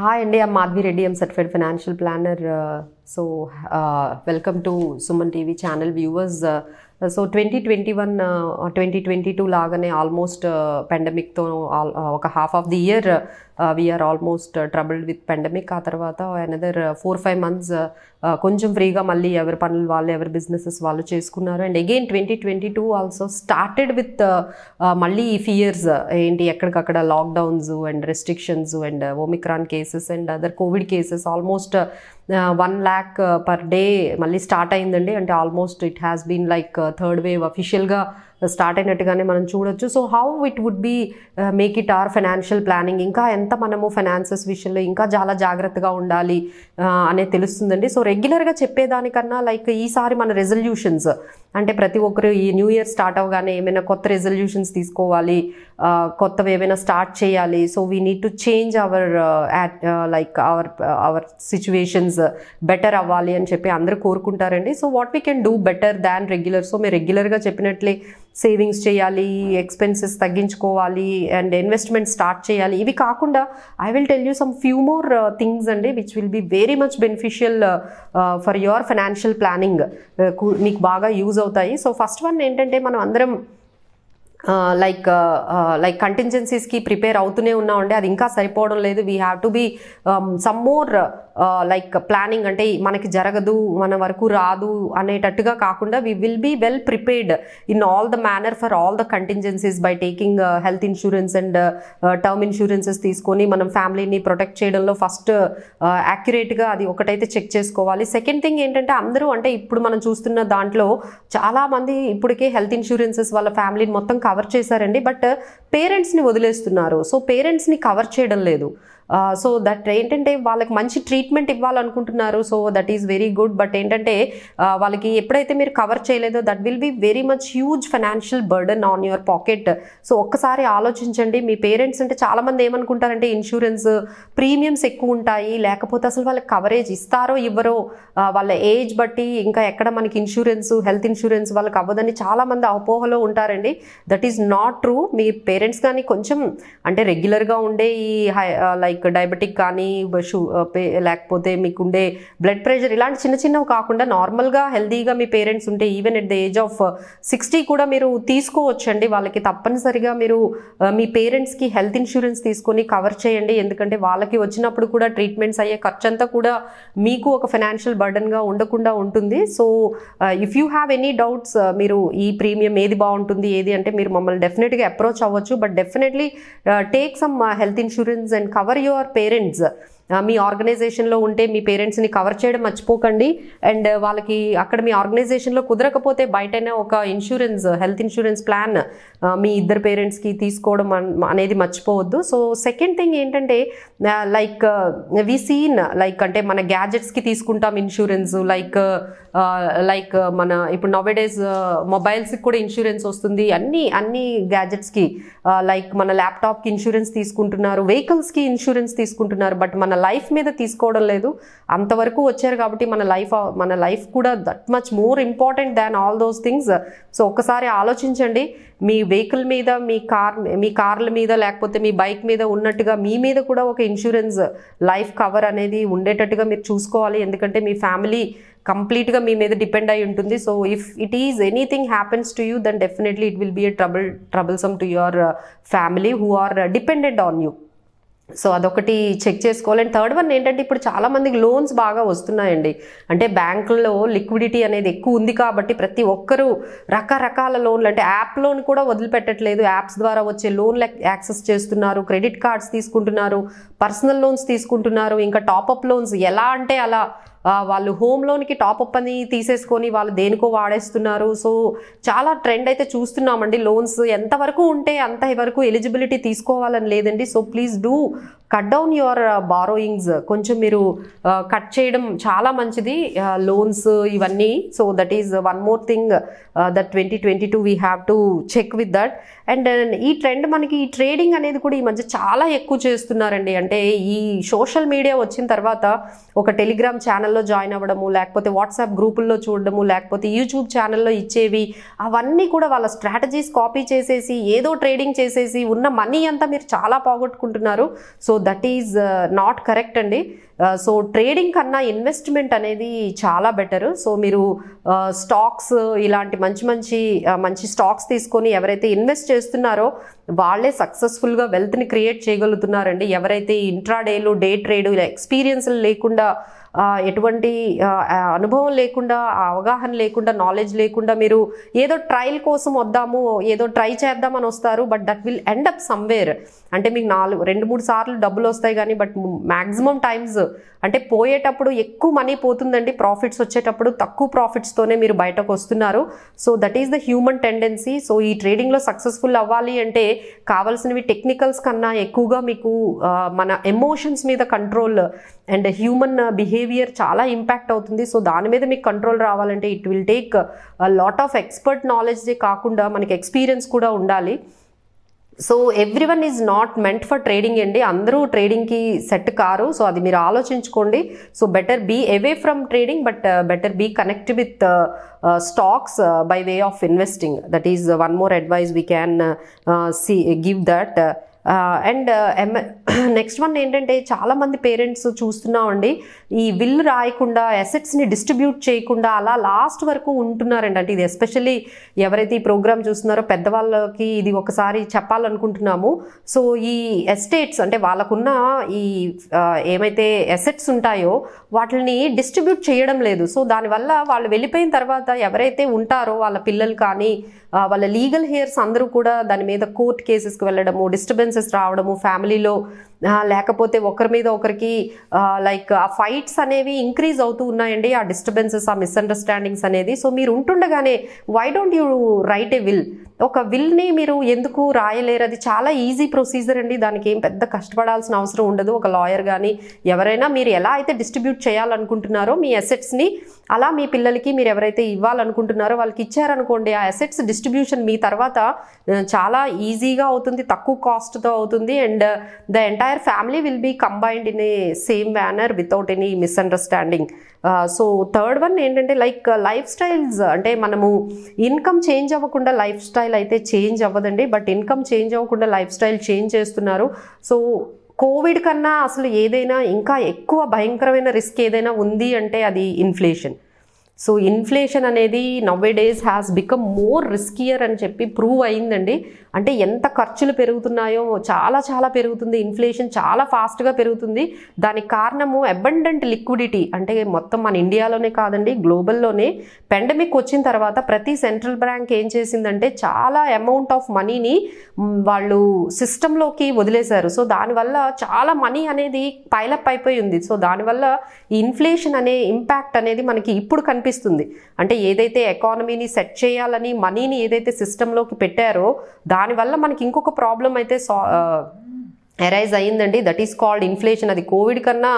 Hi, India. I'm Madhvi Reddy. I'm certified financial planner. Uh, so, uh, welcome to Suman TV channel viewers. Uh, so twenty twenty one twenty twenty two లాగానే almost పెండమిక్తో uh, uh, ఒక half of the year we're almost troubled with pandemic ఆ తర్వాత another four five months కొంచెం ఫ్రీగా మళ్ళీ ఎవరి పనులు వాళ్ళు ఎవరి బిజినెసెస్ వాళ్ళు చేసుకున్నారు and again twenty twenty two also started with మళ్ళీ ఈ ఫియర్స్ uh, ఏంటి ఎక్కడికక్కడ lockdowns and restrictions and Omicron cases and other COVID cases almost one lakh per day మళ్ళీ స్టార్ట్ అయిందండి అంటే almost it has been like third wave అఫీషియల్గా start అయినట్టుగానే మనం చూడొచ్చు so how it would be make it our financial planning ఇంకా ఎంత మనము ఫైనాన్సెస్ విషయంలో ఇంకా చాలా జాగ్రత్తగా ఉండాలి uh, అనేది తెలుస్తుందండి సో రెగ్యులర్గా చెప్పేదానికన్నా లైక్ ఈసారి మన రెజల్యూషన్స్ అంటే ప్రతి ఒక్కరు ఈ న్యూ ఇయర్ స్టార్ట్ అవ్వగానే ఏమైనా కొత్త రెజల్యూషన్స్ తీసుకోవాలి uh, కొత్తవి ఏమైనా స్టార్ట్ చేయాలి so we need to change our like our our situations better అవ్వాలి అని చెప్పి అందరూ కోరుకుంటారండి so what we can do better than regular so మీరు రెగ్యులర్గా చెప్పినట్లే సేవింగ్స్ చేయాలి ఎక్స్పెన్సెస్ తగ్గించుకోవాలి అండ్ ఇన్వెస్ట్మెంట్ స్టార్ట్ చేయాలి ఇవి కాకుండా I will tell you some few more things అండి which will be very much beneficial for your financial planning మీకు బాగా యూజ్ అవుతాయి సో ఫస్ట్ వన్ ఏంటంటే మనం అందరం లైక్ లైక్ కంటింజెన్సీస్కి ప్రిపేర్ అవుతూనే ఉన్నామండి అది ఇంకా సరిపోవడం లేదు we have to be some more like planning అంటే మనకి జరగదు మన వరకు రాదు అనేటట్టుగా కాకుండా we will be well prepared in all the manner for all the contingencies by taking health insurance and term insurances తీసుకొని మనం ఫ్యామిలీని ప్రొటెక్ట్ చేయడంలో ఫస్ట్ యాక్యురేట్గా uh, అది ఒకటైతే చెక్ చేసుకోవాలి సెకండ్ థింగ్ ఏంటంటే అందరూ అంటే ఇప్పుడు మనం చూస్తున్న దాంట్లో చాలామంది ఇప్పటికే హెల్త్ ఇన్సూరెన్సెస్ వాళ్ళ ఫ్యామిలీని మొత్తం కవర్ చేశారండి బట్ పేరెంట్స్ని uh, వదిలేస్తున్నారు సో పేరెంట్స్ని కవర్ చేయడం లేదు సో దట్ ఏంటంటే వాళ్ళకి మంచి ట్రీట్మెంట్ ఇవ్వాలనుకుంటున్నారు so that is very good but ఏంటంటే వాళ్ళకి ఎప్పుడైతే మీరు కవర్ చేయలేదో that will be very much huge financial burden on your pocket so ఒక్కసారి ఆలోచించండి మీ పేరెంట్స్ అంటే చాలామంది ఏమనుకుంటారంటే ఇన్సూరెన్స్ ప్రీమియమ్స్ ఎక్కువ ఉంటాయి లేకపోతే అసలు వాళ్ళకి కవరేజ్ ఇస్తారో ఇవ్వరో వాళ్ళ ఏజ్ బట్టి ఇంకా ఎక్కడ మనకి ఇన్సూరెన్స్ హెల్త్ ఇన్సూరెన్స్ వాళ్ళకి అవ్వదని చాలామంది అపోహలో ఉంటారండి దట్ ఈస్ నాట్ ట్రూ మీ పేరెంట్స్ కానీ కొంచెం అంటే రెగ్యులర్గా ఉండే ఈ లైక్ లైక్ డయాబెటిక్ కానీ షూ లేకపోతే మీకుండే బ్లడ్ ప్రెషర్ ఇలాంటి చిన్న చిన్నవి కాకుండా నార్మల్గా హెల్దీగా మీ పేరెంట్స్ ఉంటే even at the age of sixty కూడా మీరు తీసుకోవచ్చండి వాళ్ళకి తప్పనిసరిగా మీరు మీ పేరెంట్స్కి హెల్త్ ఇన్సూరెన్స్ తీసుకొని కవర్ చేయండి ఎందుకంటే వాళ్ళకి వచ్చినప్పుడు కూడా ట్రీట్మెంట్స్ అయ్యే అంతా కూడా మీకు ఒక ఫైనాన్షియల్ బర్డన్గా ఉండకుండా ఉంటుంది so if you have any doubts మీరు ఈ ప్రీమియం ఏది బాగుంటుంది ఏది అంటే మీరు మమ్మల్ని డెఫినెట్గా అప్రోచ్ అవ్వచ్చు but definitely take some health insurance and cover your parents మీ ఆర్గనైజేషన్లో ఉంటే మీ పేరెంట్స్ని కవర్ చేయడం మర్చిపోకండి అండ్ వాళ్ళకి అక్కడ మీ ఆర్గనైజేషన్లో కుదరకపోతే బయటనే ఒక ఇన్సూరెన్స్ హెల్త్ ఇన్సూరెన్స్ ప్లాన్ మీ ఇద్దరు పేరెంట్స్కి తీసుకోవడం అనేది మర్చిపోవద్దు సో సెకండ్ థింగ్ ఏంటంటే లైక్ వి సీన్ లైక్ అంటే మన గ్యాజెట్స్కి తీసుకుంటాం ఇన్సూరెన్స్ లైక్ లైక్ మన ఇప్పుడు నవడేస్ మొబైల్స్కి కూడా ఇన్సూరెన్స్ వస్తుంది అన్ని అన్ని గ్యాజెట్స్కి లైక్ మన ల్యాప్టాప్కి ఇన్సూరెన్స్ తీసుకుంటున్నారు వెహికల్స్కి ఇన్సూరెన్స్ తీసుకుంటున్నారు బట్ మన లైఫ్ మీద తీసుకోవడం లేదు అంతవరకు వచ్చారు కాబట్టి మన లైఫ్ మన లైఫ్ కూడా that much more important than all those things so ఒకసారి ఆలోచించండి మీ వెహికల్ మీద మీ కార్ మీ కార్ల మీద లేకపోతే మీ బైక్ మీద ఉన్నట్టుగా మీ మీద కూడా ఒక ఇన్సూరెన్స్ లైఫ్ కవర్ అనేది ఉండేటట్టుగా మీరు చూసుకోవాలి ఎందుకంటే మీ ఫ్యామిలీ కంప్లీట్గా మీ మీద డిపెండ్ అయి ఉంటుంది so if it is anything happens to you then definitely it will be a trouble troublesome to your family who are dependent on you so అదొకటి చెక్ చేసుకోవాలి అండ్ థర్డ్ వన్ ఏంటంటే ఇప్పుడు చాలామందికి loans బాగా వస్తున్నాయండి అంటే బ్యాంకుల్లో లిక్విడిటీ అనేది ఎక్కువ ఉంది కాబట్టి ప్రతి ఒక్కరూ రకరకాల లోన్లు అంటే యాప్ లోన్ కూడా వదిలిపెట్టట్లేదు యాప్స్ ద్వారా వచ్చే లోన్లు యాక్సెస్ చేస్తున్నారు క్రెడిట్ కార్డ్స్ తీసుకుంటున్నారు పర్సనల్ లోన్స్ తీసుకుంటున్నారు ఇంకా టాపప్ లోన్స్ ఎలా అంటే అలా వాళ్ళు హోమ్ లోన్కి టాప్అప్ అని తీసేసుకొని వాళ్ళు దేనికో వాడేస్తున్నారు సో చాలా ట్రెండ్ అయితే చూస్తున్నామండి లోన్స్ ఎంతవరకు ఉంటే అంత వరకు ఎలిజిబిలిటీ తీసుకోవాలని లేదండి so please do cut down your borrowings కొంచెం మీరు కట్ uh, చేయడం చాలా మంచిది లోన్స్ uh, ఇవన్నీ so that is one more thing that twenty twenty two we have to check with that and ఈ ట్రెండ్ మనకి ఈ ట్రేడింగ్ అనేది కూడా ఈ మధ్య చాలా ఎక్కువ చేస్తున్నారండి అంటే ఈ సోషల్ మీడియా వచ్చిన తర్వాత ఒక టెలిగ్రామ్ ఛానల్లో జాయిన్ అవ్వడము లేకపోతే వాట్సాప్ గ్రూపుల్లో చూడడము లేకపోతే యూట్యూబ్ ఛానల్లో ఇచ్చేవి అవన్నీ కూడా వాళ్ళ స్ట్రాటజీస్ కాపీ చేసేసి ఏదో ట్రేడింగ్ చేసేసి ఉన్న మనీ అంతా మీరు చాలా పోగొట్టుకుంటున్నారు so so that is not correct అండి సో uh, ట్రేడింగ్ కన్నా ఇన్వెస్ట్మెంట్ అనేది చాలా బెటర్ సో మీరు స్టాక్స్ uh, ఇలాంటి మంచి మంచి uh, మంచి స్టాక్స్ తీసుకొని ఎవరైతే ఇన్వెస్ట్ చేస్తున్నారో వాళ్ళే సక్సెస్ఫుల్గా వెల్త్ని క్రియేట్ చేయగలుగుతున్నారండి ఎవరైతే ఇంట్రాడేలు డే ట్రేడ్ ఇలా ఎక్స్పీరియన్స్ లేకుండా ఎటువంటి అనుభవం లేకుండా అవగాహన లేకుండా నాలెడ్జ్ లేకుండా మీరు ఏదో ట్రయల్ కోసం వద్దాము ఏదో ట్రై చేద్దామని వస్తారు but that will end up somewhere అంటే మీకు నాలుగు రెండు మూడు సార్లు డబ్బులు వస్తాయి కానీ బట్ మ్యాక్సిమం టైమ్స్ అంటే పోయేటప్పుడు ఎక్కువ మనీ పోతుందండి ప్రాఫిట్స్ వచ్చేటప్పుడు తక్కువ ప్రాఫిట్స్తోనే మీరు బయటకు వస్తున్నారు so that is the human tendency so ఈ ట్రేడింగ్లో సక్సెస్ఫుల్ అవ్వాలి అంటే కావాల్సినవి టెక్నికల్స్ కన్నా ఎక్కువగా మీకు మన ఎమోషన్స్ మీద control and human behaviour behaviour చాలా ఇంపాక్ట్ అవుతుంది సో దాని మీద మీకు కంట్రోల్ రావాలంటే it will take lot of expert knowledge కాకుండా మనకి ఎక్స్పీరియన్స్ కూడా ఉండాలి so every one is not meant for trading అండి అందరూ ట్రేడింగ్కి సెట్ కారు సో అది మీరు ఆలోచించుకోండి so better be away from trading but better be connect with stocks by way of investing that is one more advice we can see give that and um next one ఏంటంటే చాలామంది parents చూస్తున్నామండి ఈ will రాయకుండా అసెట్స్ని distribute చేయకుండా అలా last వరకు ఉంటున్నారండి అంటే ఇది ఎస్పెషల్లీ ఎవరైతే ఈ ప్రోగ్రామ్ చూస్తున్నారో పెద్దవాళ్ళకి ఇది ఒకసారి చెప్పాలనుకుంటున్నాము సో ఈ ఎస్టేట్స్ అంటే వాళ్ళకున్న ఈ ఏమైతే ఎసెట్స్ ఉంటాయో వాటిని డిస్ట్రిబ్యూట్ చేయడం లేదు సో దానివల్ల వాళ్ళు వెళ్ళిపోయిన తర్వాత ఎవరైతే ఉంటారో వాళ్ళ పిల్లలు కానీ వాళ్ళ లీగల్ హెయిర్స్ అందరూ కూడా దాని మీద కోర్ట్ కేసెస్కి వెళ్ళడము డిస్టర్బెన్స్ డిస్టర్బెన్సెస్ రావడము ఫ్యామిలీలో లేకపోతే ఒకరి మీద ఒకరికి లైక్ ఆ ఫైట్స్ అనేవి ఇంక్రీజ్ అవుతూ ఉన్నాయండి ఆ డిస్టర్బెన్సెస్ ఆ మిస్అండర్స్టాండింగ్స్ అనేది సో మీరు ఉంటుండగానే why don't you write a will ఒక విల్ని మీరు ఎందుకు రాయలేరు అది చాలా ఈజీ ప్రొసీజర్ అండి దానికి ఏం పెద్ద కష్టపడాల్సిన అవసరం ఉండదు ఒక లాయర్ కానీ ఎవరైనా మీరు ఎలా అయితే డిస్ట్రిబ్యూట్ చేయాలనుకుంటున్నారో మీ అసెట్స్ని అలా మీ పిల్లలకి మీరు ఎవరైతే ఇవ్వాలనుకుంటున్నారో వాళ్ళకి ఇచ్చారనుకోండి ఆ అసెట్స్ డిస్ట్రిబ్యూషన్ మీ తర్వాత చాలా ఈజీగా అవుతుంది తక్కువ కాస్ట్తో అవుతుంది and the entire family will be combined in a same manner without any misunderstanding so third one ఏంటంటే లైక్ లైఫ్ స్టైల్స్ అంటే మనము ఇన్కమ్ చేంజ్ అవ్వకుండా లైఫ్ స్టైల్ స్టైల్ అయితే చేంజ్ అవ్వదండి బట్ ఇన్కమ్ చేంజ్ అవ్వకుండా లైఫ్ స్టైల్ చేంజ్ చేస్తున్నారు so COVID కన్నా అసలు ఏదైనా ఇంకా ఎక్కువ భయంకరమైన రిస్క్ ఏదైనా ఉంది అంటే అది ఇన్ఫ్లేషన్ సో ఇన్ఫ్లేషన్ అనేది nowadays has become more riskier అని చెప్పి ప్రూవ్ అయిందండి అంటే ఎంత ఖర్చులు పెరుగుతున్నాయో చాలా చాలా పెరుగుతుంది ఇన్ఫ్లేషన్ చాలా ఫాస్ట్గా పెరుగుతుంది దానికి కారణము అబండెంట్ లిక్విడిటీ అంటే మొత్తం మన ఇండియాలోనే కాదండి గ్లోబల్లోనే పెండమిక్ వచ్చిన తర్వాత ప్రతి సెంట్రల్ బ్యాంక్ ఏం చేసిందంటే చాలా అమౌంట్ ఆఫ్ మనీని వాళ్ళు సిస్టంలోకి వదిలేశారు సో దానివల్ల చాలా మనీ అనేది పైలప్ అయిపోయి ఉంది సో దానివల్ల ఇన్ఫ్లేషన్ అనే ఇంపాక్ట్ అనేది మనకి ఇప్పుడు కనిపి కనిపిస్తుంది అంటే ఏదైతే ఎకానమీని సెట్ చేయాలని మనీని ఏదైతే సిస్టంలోకి పెట్టారో దానివల్ల మనకి ఇంకొక ప్రాబ్లం అయితే సా అరైజ్ అయ్యిందండి దట్ ఈస్ కాల్డ్ ఇన్ఫ్లేషన్ అది కోవిడ్ కన్నా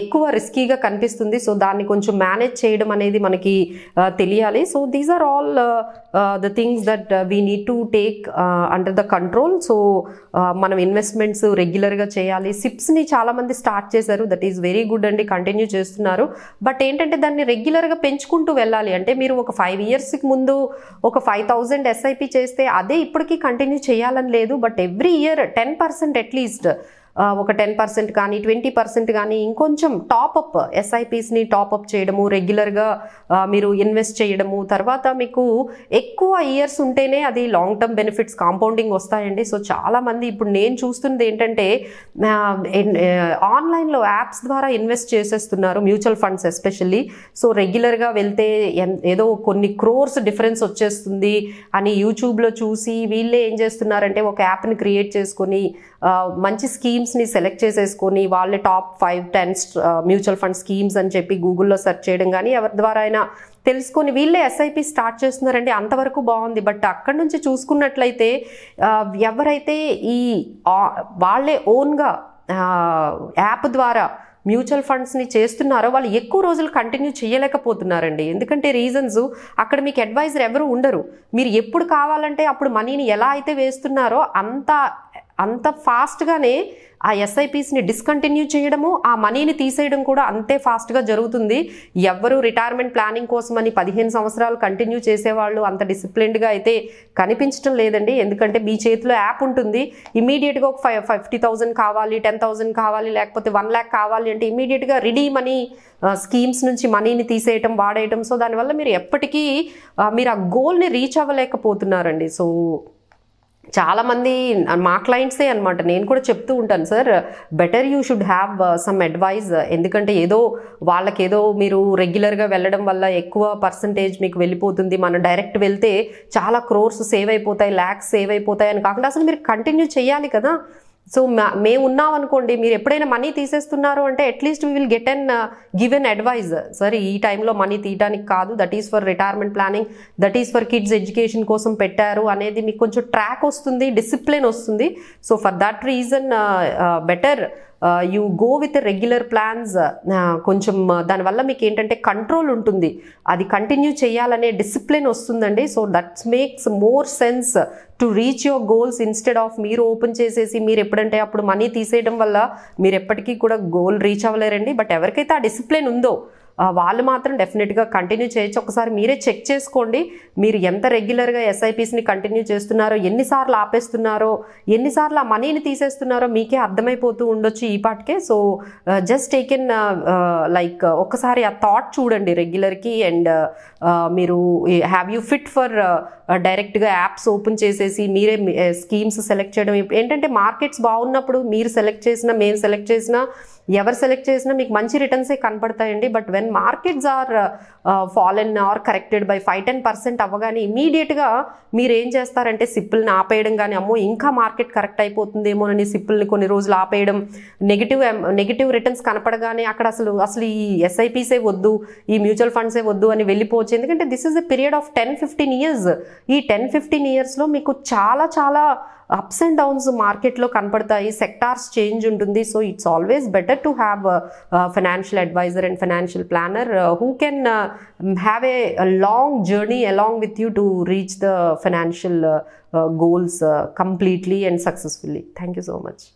ఎక్కువ రిస్కీగా కనిపిస్తుంది సో దాన్ని కొంచెం మేనేజ్ చేయడం అనేది మనకి తెలియాలి so these are all the things that we need to take under the control so మనం ఇన్వెస్ట్మెంట్స్ రెగ్యులర్గా చేయాలి సిప్స్ని చాలామంది స్టార్ట్ చేశారు దట్ ఈస్ వెరీ గుడ్ అండి కంటిన్యూ చేస్తున్నారు బట్ ఏంటంటే దాన్ని రెగ్యులర్గా పెంచుకుంటూ వెళ్ళాలి అంటే మీరు ఒక ఫైవ్ ఇయర్స్కి ముందు ఒక ఫైవ్ థౌజండ్ ఎస్ఐపి చేస్తే అదే ఇప్పటికీ కంటిన్యూ చేయాలని లేదు but every year ten percent at least ఒక టెన్ పర్సెంట్ కానీ ట్వంటీ పర్సెంట్ కానీ ఇంకొంచెం టాపప్ ఎస్ఐపిస్ని టాపప్ చేయడము రెగ్యులర్గా మీరు ఇన్వెస్ట్ చేయడము తర్వాత మీకు ఎక్కువ ఇయర్స్ ఉంటేనే అది లాంగ్ టర్మ్ బెనిఫిట్స్ కాంపౌండింగ్ వస్తాయండి సో చాలామంది ఇప్పుడు నేను చూస్తున్నది ఏంటంటే ఆన్లైన్లో యాప్స్ ద్వారా ఇన్వెస్ట్ చేసేస్తున్నారు మ్యూచువల్ ఫండ్స్ ఎస్పెషల్లీ సో రెగ్యులర్గా వెళ్తే ఏదో కొన్ని క్రోర్స్ డిఫరెన్స్ వచ్చేస్తుంది అని యూట్యూబ్లో చూసి వీళ్ళే ఏం చేస్తున్నారంటే ఒక యాప్ని క్రియేట్ చేసుకొని మంచి స్కీమ్ స్కీమ్స్ని సెలెక్ట్ చేసేసుకొని వాళ్ళే top five ten mutual fund schemes అని చెప్పి గూగుల్లో సెర్చ్ చేయడం కానీ ఎవరి ద్వారా అయినా తెలుసుకొని వీళ్ళే ఎస్ఐపి స్టార్ట్ చేస్తున్నారండి అంతవరకు బాగుంది బట్ అక్కడి నుంచి చూసుకున్నట్లయితే ఎవరైతే ఈ వాళ్ళే ఓన్గా యాప్ ద్వారా మ్యూచువల్ ఫండ్స్ని చేస్తున్నారో వాళ్ళు ఎక్కువ రోజులు కంటిన్యూ చేయలేకపోతున్నారండి ఎందుకంటే రీజన్స్ అక్కడ మీకు అడ్వైజర్ ఎవరు ఉండరు మీరు ఎప్పుడు కావాలంటే అప్పుడు మనీని ఎలా అయితే వేస్తున్నారో అంత అంత ఫాస్ట్గానే ఆ ఎస్ఐపిస్ని డిస్కంటిన్యూ చేయడము ఆ మనీని తీసేయడం కూడా అంతే ఫాస్ట్గా జరుగుతుంది ఎవ్వరూ రిటైర్మెంట్ ప్లానింగ్ కోసమని పదిహేను సంవత్సరాలు కంటిన్యూ చేసేవాళ్ళు అంత డిసిప్లిన్డ్గా అయితే కనిపించడం లేదండి ఎందుకంటే మీ చేతిలో యాప్ ఉంటుంది ఇమీడియట్గా ఒక ఫైవ్ ఫిఫ్టీ థౌసండ్ కావాలి టెన్ థౌసండ్ కావాలి లేకపోతే వన్ ల్యాక్ కావాలి అంటే ఇమీడియట్గా రెడీ మనీ స్కీమ్స్ నుంచి మనీని తీసేయటం వాడేయటం సో దానివల్ల మీరు ఎప్పటికీ మీరు ఆ గోల్ని రీచ్ అవ్వలేకపోతున్నారండి సో చాలామంది మా క్లయింట్సే అనమాట నేను కూడా చెప్తూ ఉంటాను sir better you should have some advise ఎందుకంటే ఏదో వాళ్ళకి ఏదో మీరు రెగ్యులర్గా వెళ్ళడం వల్ల ఎక్కువ పర్సంటేజ్ మీకు వెళ్ళిపోతుంది మనం డైరెక్ట్ వెళ్తే చాలా క్రోర్స్ సేవ్ అయిపోతాయి ల్యాక్స్ సేవ్ అయిపోతాయి అని కాకుండా అసలు మీరు కంటిన్యూ చేయాలి కదా సో మేము ఉన్నాం అనుకోండి మీరు ఎప్పుడైనా మనీ తీసేస్తున్నారు అంటే at least we will get an given advise సరే ఈ టైంలో మనీ తీయడానికి కాదు that is for retirement planning that is for kids education కోసం పెట్టారు అనేది మీకు కొంచెం ట్రాక్ వస్తుంది డిసిప్లిన్ వస్తుంది so for that reason better you go with regular plans కొంచెం దానివల్ల మీకు ఏంటంటే కంట్రోల్ ఉంటుంది అది కంటిన్యూ చేయాలనే డిసిప్లిన్ వస్తుందండి so that's makes more sense to reach your goals instead of మీరు ఓపెన్ చేసేసి మీరు ఎప్పుడంటే అప్పుడు మనీ తీసేయడం వల్ల మీరు ఎప్పటికీ కూడా గోల్ రీచ్ అవ్వలేరండి బట్ ఎవరికైతే ఆ డిసిప్లిన్ ఉందో వాళ్ళు మాత్రం డెఫినెట్గా కంటిన్యూ చేయొచ్చు ఒకసారి మీరే చెక్ చేసుకోండి మీరు ఎంత రెగ్యులర్గా ఎస్ఐపీస్ని కంటిన్యూ చేస్తున్నారో ఎన్నిసార్లు ఆపేస్తున్నారో ఎన్నిసార్లు ఆ మనీని తీసేస్తున్నారో మీకే అర్థమైపోతూ ఉండొచ్చు ఈ పాటికే సో జస్ట్ టేకెన్ లైక్ ఒకసారి ఆ థాట్ చూడండి రెగ్యులర్కి అండ్ uh, uh, మీరు హ్యావ్ యూ ఫిట్ ఫర్ డైరెక్ట్గా యాప్స్ ఓపెన్ చేసేసి మీరే స్కీమ్స్ సెలెక్ట్ uh, చేయడం ఏంటంటే మార్కెట్స్ బాగున్నప్పుడు మీరు సెలెక్ట్ చేసినా మేము సెలెక్ట్ చేసినా ఎవరు సెలెక్ట్ చేసినా మీకు మంచి రిటర్న్సే కనపడతాయండి but when markets are fallen or corrected by five ten percent అవ్వగానే ఇమీడియట్గా మీరు ఏం చేస్తారంటే సిప్పుల్ని ఆపేయడం కానీ అమ్మో ఇంకా మార్కెట్ కరెక్ట్ అయిపోతుందేమో అని సిప్పుల్ని కొన్ని రోజులు ఆపేయడం నెగిటివ్ నెగిటివ్ రిటర్న్స్ కనపడగానే అక్కడ అసలు అసలు ఈ ఎస్ఐపీసే వద్దు ఈ మ్యూచువల్ ఫండ్సే వద్దు అని వెళ్ళిపోవచ్చు ఎందుకంటే this is a period of ten fifteen years ఈ టెన్ ఫిఫ్టీన్ ఇయర్స్లో మీకు చాలా చాలా అప్స్ అండ్ డౌన్స్ మార్కెట్లో కనపడతాయి సెక్టార్స్ చేంజ్ ఉంటుంది so it's always better to have financial adviser and financial planner who can have a long journey along with you to reach the financial goals completely and successfully thank you so much